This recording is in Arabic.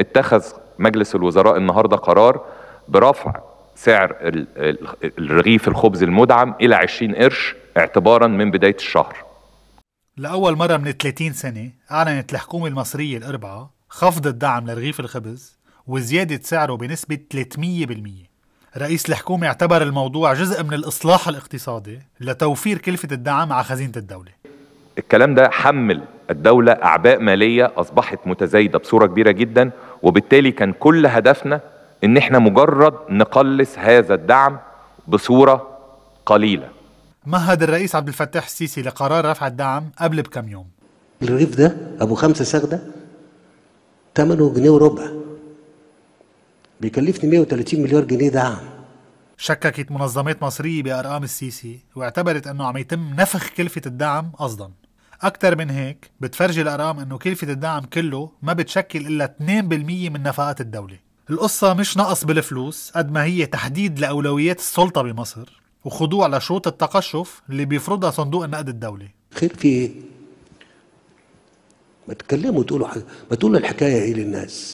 اتخذ مجلس الوزراء النهارده قرار برفع سعر الرغيف الخبز المدعم الى 20 قرش اعتبارا من بدايه الشهر. لاول مره من 30 سنه اعلنت الحكومه المصريه الاربعه خفض الدعم لرغيف الخبز وزياده سعره بنسبه 300%. رئيس الحكومه اعتبر الموضوع جزء من الاصلاح الاقتصادي لتوفير كلفه الدعم على خزينه الدوله. الكلام ده حمل الدوله اعباء ماليه اصبحت متزايده بصوره كبيره جدا وبالتالي كان كل هدفنا ان احنا مجرد نقلص هذا الدعم بصوره قليله مهد الرئيس عبد الفتاح السيسي لقرار رفع الدعم قبل بكم يوم الريف ده ابو خمسه سغده ثمنه جنيه وربع بيكلفني 130 مليار جنيه دعم شككت منظمات مصرية بأرقام السيسي واعتبرت أنه عم يتم نفخ كلفة الدعم قصداً أكثر من هيك بتفرجي الأرقام أنه كلفة الدعم كله ما بتشكل إلا 2% من نفقات الدولة القصة مش نقص بالفلوس قد ما هي تحديد لأولويات السلطة بمصر وخضوع لشروط التقشف اللي بيفرضها صندوق النقد الدولي خير في ايه؟ ما تتكلموا تقولوا حاجة ما تقولوا الحكاية ايه للناس